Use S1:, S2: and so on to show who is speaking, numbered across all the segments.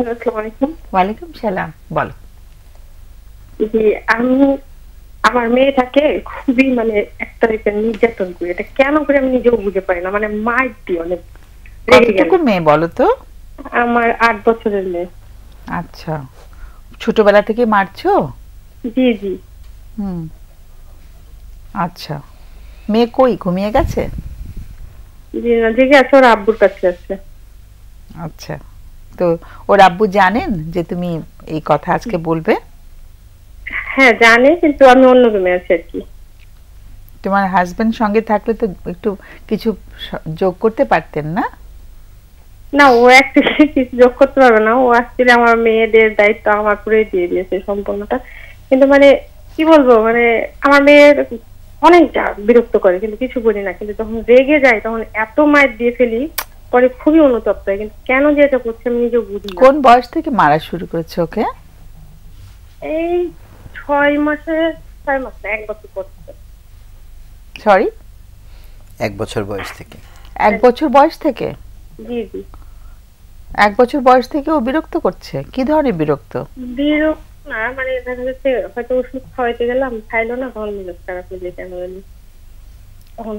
S1: ওয়ালাইকুম সালাম বলো জি আমি আমার মেয়েটাকে খুবই মানে একটা টাইপের নির্যাতন করি এটা কেন করে আমি নিজেও বুঝে পারি না মানে মার দিই অনেক কতটুকু মেয়ে বলো তো আমার আট বছরের
S2: মেয়ে আচ্ছা ছোটবেলা থেকে মারছো জি জি হুম আচ্ছা মেয়ে কই ঘুমিয়ে গেছে
S1: জি না জেগে আছে ওর আব্বুর কাছে আছে
S2: আচ্ছা তো ওর আব্বু জানেন যে তুমি এই কথা আজকে বলবে হ্যাঁ জানে কিন্তু আমি অন্য রুমে আছি আর কি তোমার হাজবেন্ড সঙ্গে থাকলে তো একটু কিছু যোগ করতে পারতেন না
S1: না ও একটু কিছু যোগ করতে পারবে না ও আসলে আমার মেয়েদের দায়িত্ব আমার পুরো দিয়ে দিয়েছে সম্পূর্ণটা কিন্তু মানে কি বলবো মানে আমার মেয়ের অনেক বিরক্ত করে কিন্তু কিছু বলি না কিন্তু যখন রেগে যায় তখন এত মায়ের দিয়ে ফেলি পরে খুবই অনুতপ্ত হয় কিন্তু কেন যে এটা করছে আমি নিজেও বুঝি কোন
S2: বয়স থেকে মারা শুরু করেছে ওকে
S3: এই ছয়
S1: মাসে ছয় মাস এক বছর করছে
S3: সরি এক বছর বয়স
S2: থেকে এক বছর বয়স থেকে জি জি এক বছর বয়স থেকে ও বিরক্ত করছে কি ধরনের বিরক্ত
S1: বিরক্ত না মানে দেখা যাচ্ছে হয়তো ওষুধ খাওয়াইতে গেলাম খাইলো না তখন মেজাজ খারাপ হয়ে যেতে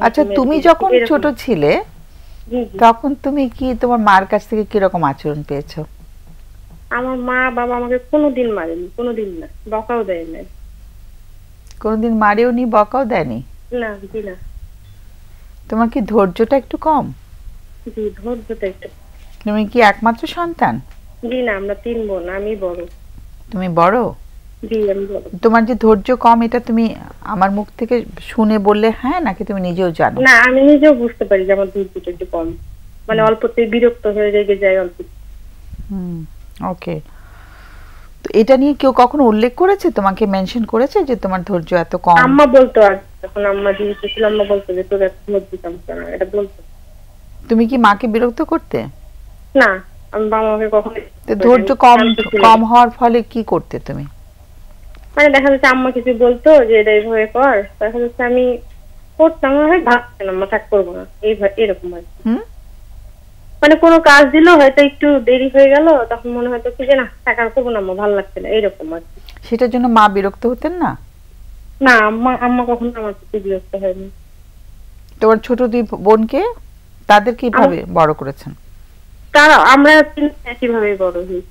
S1: আচ্ছা তুমি যখন ছোট
S2: ছিলে তখন তুমি কি তোমার মার কাছ থেকে কিরকম আচরণ পেয়েছো
S1: আমার মা বাবা আমাকে কোনোদিন মারেনি কোনোদিন না বকাও দেয়নি
S2: কোনোদিন মারেও নি বকাও দেয়নি না জি না তোমার কি ধৈর্যটা একটু কম
S1: জি ধৈর্যটা একটু
S2: তুমি কি একমাত্র সন্তান
S1: জি না আমরা তিন বোন আমি বড়
S2: তুমি বড় তোমার যে ধৈর্য কম এটা তুমি আমার মুখ থেকে শুনে বললে হ্যাঁ নাকি তুমি নিজেও জানো না
S1: আমি নিজেও বুঝতে পারি যে আমার ধৈর্য একটু কম মানে অল্পতে বিরক্ত হয়ে রেগে যায় অল্প
S2: হুম ওকে তো এটা নিয়ে কেউ কখনো উল্লেখ করেছে তোমাকে মেনশন করেছে যে তোমার ধৈর্য এত কম আম্মা
S1: বলতো আর তখন আম্মা দিয়েছে ছিল আম্মা বলতো যে তোর এত ধৈর্য কম কেন এটা বলতো
S2: তুমি কি মাকে বিরক্ত করতে
S1: না আমি বাবা মাকে কখনো ধৈর্য কম কম
S2: হওয়ার ফলে কি করতে তুমি
S1: মানে দেখা যাচ্ছে আম্মা কিছু বলতো যে এটা এইভাবে কর দেখা যাচ্ছে আমি করতাম হয় ভাবছিলাম থাক করবো না এই এরকম আর মানে কোনো কাজ দিল হয়তো একটু দেরি হয়ে গেল তখন মনে হয়তো কি যে না টাকা করবো না ভালো লাগছে না এইরকম আর
S2: সেটার জন্য মা বিরক্ত হতেন না
S1: না আম্মা আম্মা কখনো আমার প্রতি বিরক্ত হয়নি তোমার ছোট দুই বোনকে তাদের কিভাবে বড় করেছেন তারা আমরা কিভাবে বড় হই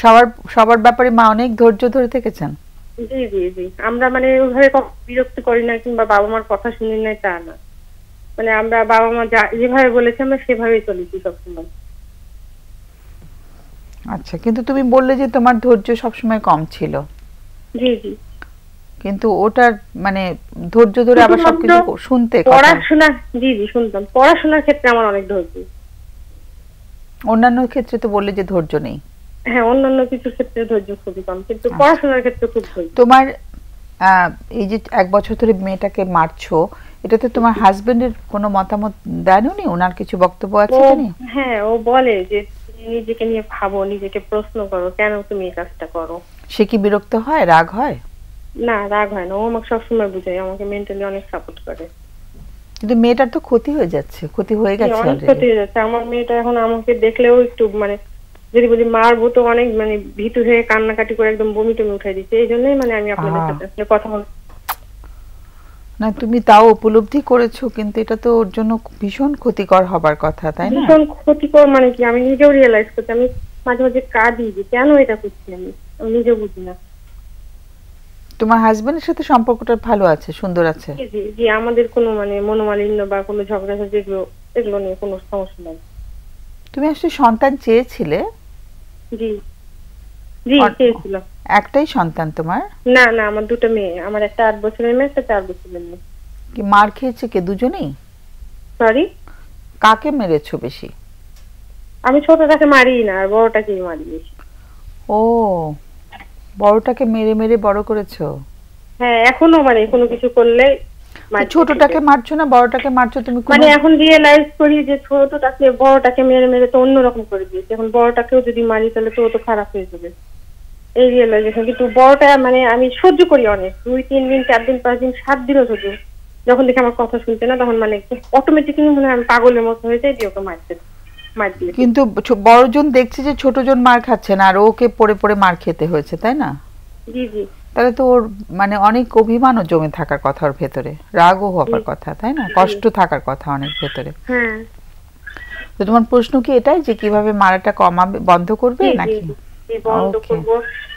S2: সবার সবার ব্যাপারে মা অনেক ধৈর্য ধরে থেকেছেন
S1: জি জি জি আমরা মানে ওইভাবে বিরক্ত করি না কিংবা বাবা মার কথা শুনি না তা না মানে আমরা বাবা মা যেভাবে বলেছে আমরা সেভাবেই চলেছি সবসময়
S2: আচ্ছা কিন্তু তুমি বললে যে তোমার ধৈর্য সবসময় কম ছিল জি জি কিন্তু ওটার মানে ধৈর্য ধরে আবার সবকিছু শুনতে পড়াশোনা জি জি শুনতাম
S1: পড়াশোনার ক্ষেত্রে আমার অনেক ধৈর্য
S2: অন্যান্য ক্ষেত্রে তো বললে যে ধৈর্য নেই
S1: হ্যাঁ অন্যান্য ক্ষেত্রে ধৈর্য খুবই কম কিন্তু আচ্ছা। পড়াশোনার ক্ষেত্রে খুব তোমার
S2: এই যে এক বছর ধরে মেয়েটাকে মারছো এটাতে তোমার হাজবেন্ডের কোনো মতামত ওনার কিছু বক্তব্য আছে
S1: হ্যাঁ ও বলে যে নিজেকে নিয়ে ভাবো নিজেকে প্রশ্ন করো কেন তুমি এই কাজটা করো
S2: সে কি বিরক্ত হয় রাগ হয়
S1: না রাগ হয় না ও আমাকে সবসময় বুঝায় আমাকে মেন্টালি অনেক সাপোর্ট করে
S2: কিন্তু মেয়েটার তো ক্ষতি হয়ে যাচ্ছে ক্ষতি হয়ে হ্যাঁ, গেছে অনেক ক্ষতি হয়ে
S1: যাচ্ছে আমার মেয়েটা এখন আমাকে দেখলেও একটু মানে যদি বলি মারবো তো অনেক মানে ভীতু হয়ে কান্নাকাটি করে একদম বমি টমি উঠাই দিচ্ছে এই জন্যই মানে আমি আপনাদের সাথে কথা বল
S2: না তুমি তাও উপলব্ধি করেছো কিন্তু এটা তো ওর জন্য ভীষণ ক্ষতিকর হবার কথা তাই না ভীষণ
S1: ক্ষতিকর মানে কি আমি নিজেও রিয়েলাইজ করছি আমি মাঝে মাঝে কাঁদি যে কেন এটা করছি আমি আমি নিজেও বুঝি না
S2: তোমার হাজবেন্ডের সাথে সম্পর্কটা ভালো আছে সুন্দর আছে
S1: জি জি আমাদের কোনো মানে মনোমালিন্য বা কোনো ঝগড়া ঝাটি এগুলো এগুলো নিয়ে কোনো সমস্যা নেই
S2: তুমি আসলে সন্তান চেয়েছিলে একটাই সন্তান তোমার
S1: না না আমার দুটো মেয়ে আমার একটা আট বছরের মেয়ে একটা চার বছরের মেয়ে
S2: কি মার খেয়েছে কে দুজনেই সরি কাকে মেরেছো বেশি
S1: আমি ছোটটাকে মারি না আর বড়টাকেই মারি বেশি
S2: ও বড়টাকে মেরে মেরে বড় করেছো
S1: হ্যাঁ এখনো মানে কোনো কিছু করলে ছোটটাকে মারছো না বড়টাকে মারছো তুমি মানে এখন রিয়েলাইজ করি যে ছোটটাকে বড়টাকে মেরে মেরে তো অন্যরকম করে দিয়েছি এখন বড়টাকেও যদি মারি তাহলে তো তো খারাপ হয়ে যাবে এই রিয়েলাইজেশন কিন্তু বড়টা মানে আমি সহ্য করি অনেক দুই তিন দিন চার দিন পাঁচ দিন সাত দিনও সহ্য যখন দেখি আমার কথা শুনতে না তখন মানে অটোমেটিকলি মনে হয় আমি পাগলের মতো হয়ে যাই দিয়ে ওকে মারছে কিন্তু
S2: বড়জন দেখছে যে ছোটজন মার খাচ্ছে না আর ওকে পড়ে পড়ে মার খেতে হয়েছে তাই না জি জি তাহলে তো ওর মানে অনেক অভিমানও জমে থাকার কথা ওর ভেতরে রাগও হবার কথা তাই না কষ্ট থাকার কথা অনেক ভেতরে তো তোমার প্রশ্ন কি এটাই যে কিভাবে মারাটা কমাবে বন্ধ করবে নাকি
S1: বন্ধ করব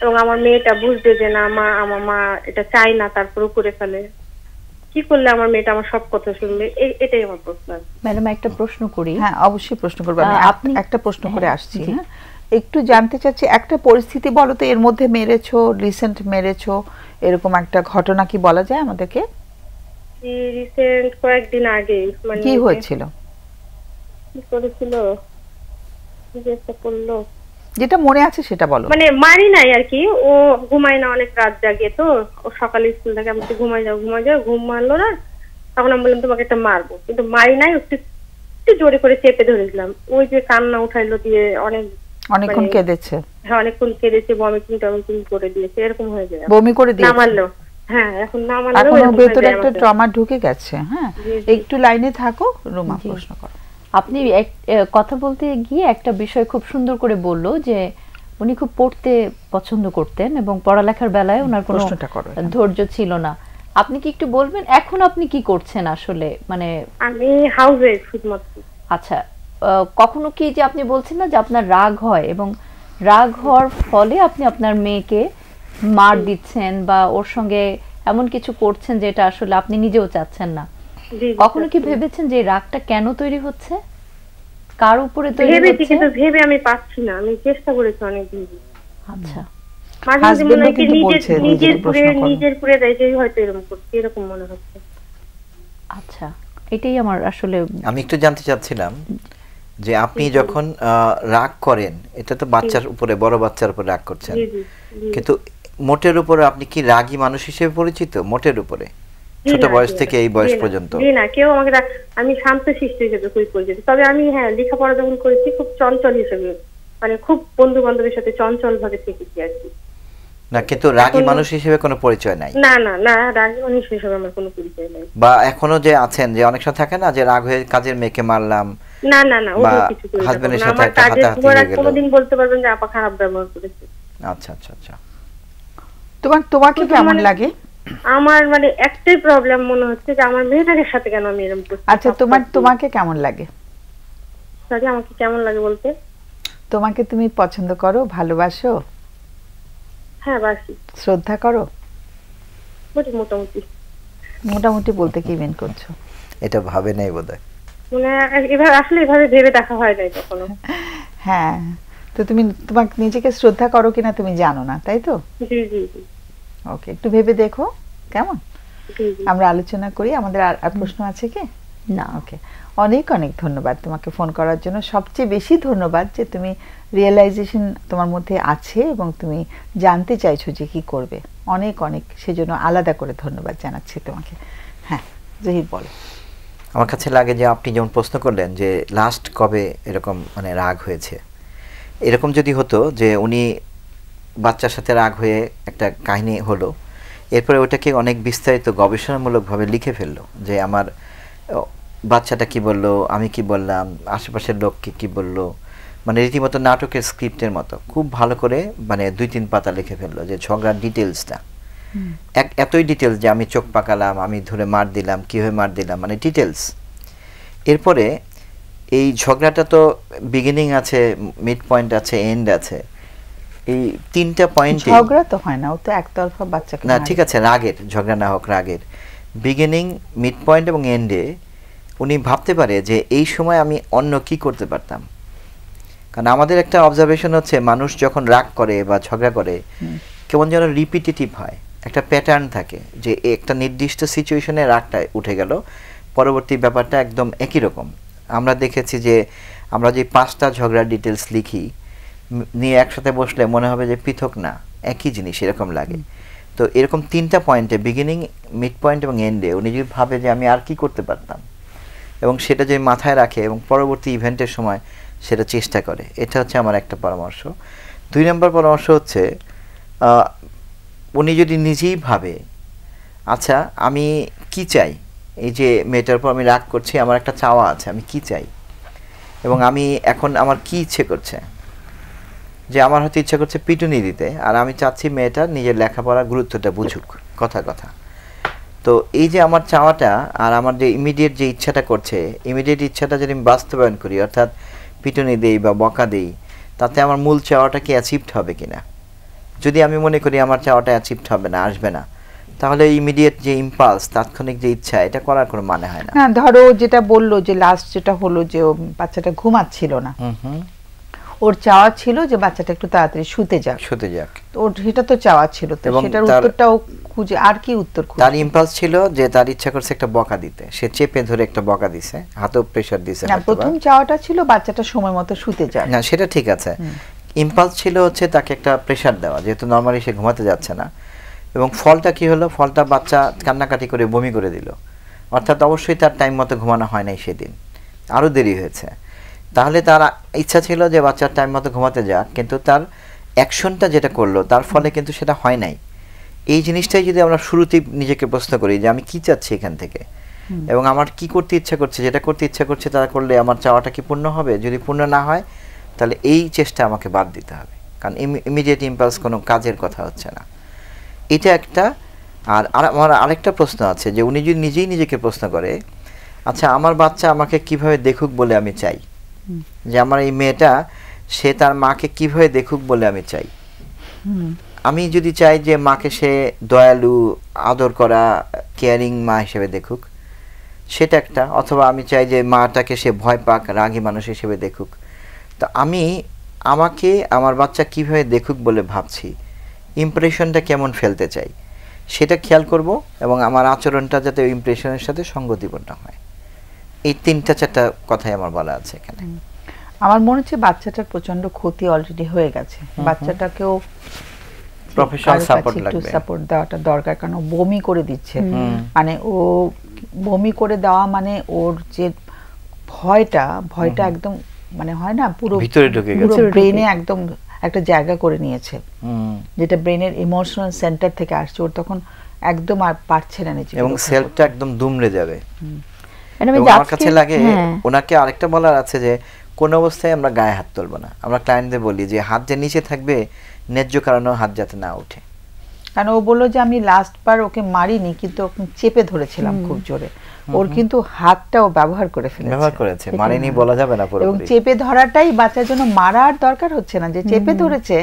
S1: এবং আমার মেয়েটা বুঝবে যে না মা আমার মা এটা চাই না তারপরে করে ফেলে কি করলে আমার মেয়েটা আমার সব কথা শুনবে এটাই আমার প্রশ্ন
S2: ম্যাডাম একটা প্রশ্ন করি হ্যাঁ অবশ্যই প্রশ্ন করবো আপনি একটা প্রশ্ন করে আসছি হ্যাঁ একটু জানতে চাচ্ছি একটা পরিস্থিতি বলো তো এর মধ্যে মেরেছো রিসেন্ট মেরেছো এরকম একটা ঘটনা কি বলা যায় আমাদেরকে
S1: রিসেন্ট কয়েকদিন আগে মানে কি হয়েছিল কি করেছিল
S2: যেটা মনে আছে সেটা বলো মানে
S1: মারি নাই আর কি ও ঘুমায় না অনেক রাত জাগে তো ও সকালে স্কুল থেকে আমি ঘুমাই যাও ঘুমাই যাও ঘুম মারলো না তখন আমি বললাম তোমাকে একটা মারবো কিন্তু মারি নাই একটু একটু জোরে করে চেপে ধরেছিলাম ওই যে কান্না উঠাইলো দিয়ে অনেক
S2: অনেকক্ষণ মানে কেঁদেছে
S1: হ্যাঁ অনেকক্ষণ কেঁদেছে টমিটিং করে দিয়েছে এরকম হয়ে যায় বমি করে নামালো হ্যাঁ এখন নামালো এখন ভেতরে একটা ট্রমা ঢুকে গেছে হ্যাঁ
S2: একটু লাইনে থাকো রুমা প্রশ্ন করো আপনি কথা বলতে গিয়ে একটা বিষয় খুব সুন্দর করে বললো যে উনি খুব পড়তে পছন্দ করতেন এবং পড়ালেখার বেলায় ওনার কোনো ধৈর্য ছিল না আপনি কি একটু বলবেন এখন আপনি কি করছেন আসলে মানে আমি হাউস ওয়াইফ শুধুমাত্র আচ্ছা কখনো কি যে আপনি বলছেন না যে আপনার রাগ হয় এবং রাগ হওয়ার ফলে আপনি আপনার মেয়েকে মার দিচ্ছেন বা ওর সঙ্গে এমন কিছু করছেন যেটা আসলে আপনি নিজেও চাচ্ছেন না কখনো কি ভেবেছেন যে রাগটা কেন
S1: তৈরি হচ্ছে কার উপরে তৈরি হচ্ছে ভেবেছি কিন্তু ভেবে আমি পাচ্ছি না আমি চেষ্টা করেছি অনেক দিন আচ্ছা
S2: আচ্ছা এটাই আমার আসলে
S3: আমি একটু জানতে চাচ্ছিলাম যে আপনি যখন রাগ করেন এটা তো বাচ্চার উপরে বড় বাচ্চার উপরে রাগ করছেন কিন্তু মোটের উপরে আপনি কি রাগী মানুষ হিসেবে পরিচিত মোটের উপরে ছোট বয়স থেকে এই বয়স পর্যন্ত
S1: না কেউ আমাকে আমি শান্ত শিষ্ট হিসেবে খুবই পরিচিত তবে আমি হ্যাঁ লেখাপড়া যখন করেছি খুব চঞ্চল হিসেবে মানে খুব বন্ধু বান্ধবের সাথে চঞ্চল ভাবে থেকেছি আর কি
S3: না কিন্তু রাগী মানুষ হিসেবে কোনো পরিচয় নাই
S1: না না না রাগী মানুষ হিসেবে আমার কোনো পরিচয় নাই
S3: বা এখনো যে আছেন যে অনেক সময় থাকে না যে রাগ হয়ে কাজের মেয়েকে মারলাম
S1: না না না বা হাজবেন্ডের সাথে একটা হাতাহাতি হয়ে গেল কোনোদিন বলতে পারবেন যে আপা খারাপ ব্যবহার করেছে আচ্ছা আচ্ছা আচ্ছা তোমার কেমন মানে লাগে আমার মানে একটাই প্রবলেম মনে হচ্ছে যে আমার সাথে কেন আমি এরকম করছি আচ্ছা
S2: তোমার তোমাকে কেমন লাগে
S1: সরি আমাকে কেমন লাগে বলতে
S2: তোমাকে তুমি পছন্দ করো ভালোবাসো হ্যাঁ বাসি শ্রদ্ধা করো মোটামুটি মোটামুটি বলতে কি মেন করছো
S3: এটা ভাবে নাই বোধহয়
S1: মানে এভাবে আসলে এভাবে ভেবে দেখা হয় নাই কখনো
S2: হ্যাঁ তো তুমি তোমাকে নিজেকে শ্রদ্ধা করো কিনা তুমি জানো না তাই তো ওকে একটু ভেবে দেখো কেমন আমরা আলোচনা করি আমাদের আর প্রশ্ন আছে কি না ওকে অনেক অনেক ধন্যবাদ তোমাকে ফোন করার জন্য সবচেয়ে বেশি ধন্যবাদ যে তুমি রিয়েলাইজেশন তোমার মধ্যে আছে এবং তুমি জানতে চাইছো যে কি করবে অনেক অনেক সেজন্য আলাদা করে ধন্যবাদ জানাচ্ছি তোমাকে হ্যাঁ জহির বলো
S3: আমার কাছে লাগে যে আপনি যেমন প্রশ্ন করলেন যে লাস্ট কবে এরকম মানে রাগ হয়েছে এরকম যদি হতো যে উনি বাচ্চার সাথে রাগ হয়ে একটা কাহিনী হলো এরপরে ওটাকে অনেক বিস্তারিত গবেষণামূলকভাবে লিখে ফেললো যে আমার বাচ্চাটা কি বলল আমি কি বললাম আশেপাশের লোককে কি বলল মানে রীতিমতো নাটকের স্ক্রিপ্টের মতো খুব ভালো করে মানে দুই তিন পাতা লিখে ফেললো যে ঝগড়ার ডিটেলসটা এক এতই ডিটেলস যে আমি চোখ পাকালাম আমি ধরে মার দিলাম কীভাবে মার দিলাম মানে ডিটেলস এরপরে এই ঝগড়াটা তো বিগিনিং আছে মিড পয়েন্ট আছে এন্ড আছে এই তিনটা পয়েন্ট ঝগড়া
S2: তো হয় না ও তো একতরফা বাচ্চাকে না ঠিক
S3: আছে রাগের ঝগড়া না হোক রাগের বিগিনিং মিড পয়েন্ট এবং এন্ডে উনি ভাবতে পারে যে এই সময় আমি অন্য কি করতে পারতাম কারণ আমাদের একটা অবজারভেশন হচ্ছে মানুষ যখন রাগ করে বা ঝগড়া করে কেমন যেন রিপিটেটিভ হয় একটা প্যাটার্ন থাকে যে একটা নির্দিষ্ট সিচুয়েশনে রাগটা উঠে গেল পরবর্তী ব্যাপারটা একদম একই রকম আমরা দেখেছি যে আমরা যে পাঁচটা ঝগড়ার ডিটেলস লিখি নিয়ে একসাথে বসলে মনে হবে যে পৃথক না একই জিনিস এরকম লাগে তো এরকম তিনটা পয়েন্টে বিগিনিং মিড পয়েন্ট এবং এন্ডে উনি যদি ভাবে যে আমি আর কি করতে পারতাম এবং সেটা যদি মাথায় রাখে এবং পরবর্তী ইভেন্টের সময় সেটা চেষ্টা করে এটা হচ্ছে আমার একটা পরামর্শ দুই নম্বর পরামর্শ হচ্ছে উনি যদি নিজেই ভাবে আচ্ছা আমি কি চাই এই যে মেয়েটার উপর আমি রাগ করছি আমার একটা চাওয়া আছে আমি কি চাই এবং আমি এখন আমার কি ইচ্ছে করছে যে আমার হয়তো ইচ্ছে করছে পিটুনি দিতে আর আমি চাচ্ছি মেয়েটা নিজের লেখাপড়ার গুরুত্বটা বুঝুক কথা কথা তো এই যে আমার চাওয়াটা আর আমার যে ইমিডিয়েট যে ইচ্ছাটা করছে ইমিডিয়েট ইচ্ছাটা যদি আমি বাস্তবায়ন করি অর্থাৎ পিটুনি দেই বা বকা দেই তাতে আমার মূল চাওয়াটা কি অ্যাচিভড হবে কিনা যদি আমি মনে করি আমার চাওয়াটা অ্যাচিভড হবে না আসবে না তাহলে ইমিডিয়েট যে ইম্পালস তাৎক্ষণিক যে ইচ্ছা এটা করার কোনো মানে হয় না
S2: ধরো যেটা বললো যে লাস্ট যেটা হলো যে বাচ্চাটা ঘুমাচ্ছিল না ওর চাওয়া ছিল যে বাচ্চাটা একটু
S3: তাড়াতাড়ি শুতে যাক শুতে যাক
S2: ওর সেটা তো চাওয়া ছিল তো সেটার উত্তরটাও খুঁজে আর কি উত্তর
S3: খুঁজে তার ইম্পালস ছিল যে তার ইচ্ছা করছে একটা বকা দিতে সে চেপে ধরে একটা বকা দিছে হাতে প্রেসার দিছে না প্রথম
S2: চাওয়াটা ছিল বাচ্চাটা সময় মতো শুতে যাক
S3: না সেটা ঠিক আছে ইম্পালস ছিল হচ্ছে তাকে একটা প্রেশার দেওয়া যেহেতু নর্মালি সে ঘুমাতে যাচ্ছে না এবং ফলটা কি হলো ফলটা বাচ্চা কান্নাকাটি করে বমি করে দিল অর্থাৎ অবশ্যই তার টাইম মতো ঘুমানো হয় নাই সেদিন আরও দেরি হয়েছে তাহলে তার ইচ্ছা ছিল যে বাচ্চার টাইম মতো ঘুমাতে যাক কিন্তু তার অ্যাকশনটা যেটা করলো তার ফলে কিন্তু সেটা হয় নাই এই জিনিসটাই যদি আমরা শুরুতেই নিজেকে প্রশ্ন করি যে আমি কি চাচ্ছি এখান থেকে এবং আমার কি করতে ইচ্ছা করছে যেটা করতে ইচ্ছা করছে তারা করলে আমার চাওয়াটা কি পূর্ণ হবে যদি পূর্ণ না হয় তাহলে এই চেষ্টা আমাকে বাদ দিতে হবে কারণ ইমিডিয়েট ইম্পালস কোনো কাজের কথা হচ্ছে না এটা একটা আর আমার আরেকটা প্রশ্ন আছে যে উনি যদি নিজেই নিজেকে প্রশ্ন করে আচ্ছা আমার বাচ্চা আমাকে কিভাবে দেখুক বলে আমি চাই যে আমার এই মেয়েটা সে তার মাকে কিভাবে দেখুক বলে আমি চাই আমি যদি চাই যে মাকে সে দয়ালু আদর করা কেয়ারিং মা হিসেবে দেখুক সেটা একটা অথবা আমি চাই যে মাটাকে সে ভয় পাক রাগী মানুষ হিসেবে দেখুক তা আমি আমাকে আমার বাচ্চা কীভাবে দেখুক বলে ভাবছি ইমপ্রেশনটা কেমন ফেলতে চাই সেটা খেয়াল করব এবং আমার আচরণটা যাতে ওই ইমপ্রেশনের সাথে সঙ্গতিপূর্ণ হয় এই তিনটা চারটা কথাই আমার বলা আছে এখানে
S2: আমার মনে হচ্ছে বাচ্চাটার প্রচন্ড ক্ষতি অলরেডি হয়ে গেছে বাচ্চাটাকেও
S3: প্রফেশনাল সাপোর্ট লাগবে
S2: সাপোর্ট দেওয়াটা দরকার কারণ বমি করে দিচ্ছে মানে ও বমি করে দেওয়া মানে ওর যে ভয়টা ভয়টা একদম মানে হয় না পুরো ভিতরে ঢুকে গেছে ব্রেনে একদম একটা জায়গা করে নিয়েছে যেটা ব্রেনের ইমোশনাল সেন্টার থেকে আসছে ওর তখন একদম আর পারছে না নিজে এবং সেলফটা
S3: একদম দুমড়ে যাবে আমার কাছে লাগে হ্যাঁ। ওনাকে আরেকটা বলার আছে যে কোন অবস্থায় আমরা গায়ে হাত তুলব না আমরা ক্লায়েন্টদের বলি যে হাত যে নিচে থাকবে ন্যায্য কারণে হাত যাতে না ওঠে
S2: কারণ ও বললো যে আমি লাস্ট বার ওকে মারিনি কিন্তু ওকে চেপে ধরেছিলাম খুব জোরে ওর কিন্তু হাতটাও ব্যবহার করে ফেলেছে ব্যবহার করেছে মারেনি বলা যাবে না এবং চেপে ধরাটাই বাচ্চার জন্য মারার দরকার হচ্ছে না যে চেপে ধরেছে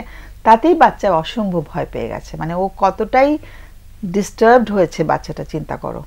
S2: তাতেই বাচ্চা অসম্ভব ভয় পেয়ে গেছে মানে ও কতটাই ডিস্টার্বড হয়েছে
S3: বাচ্চাটা চিন্তা করো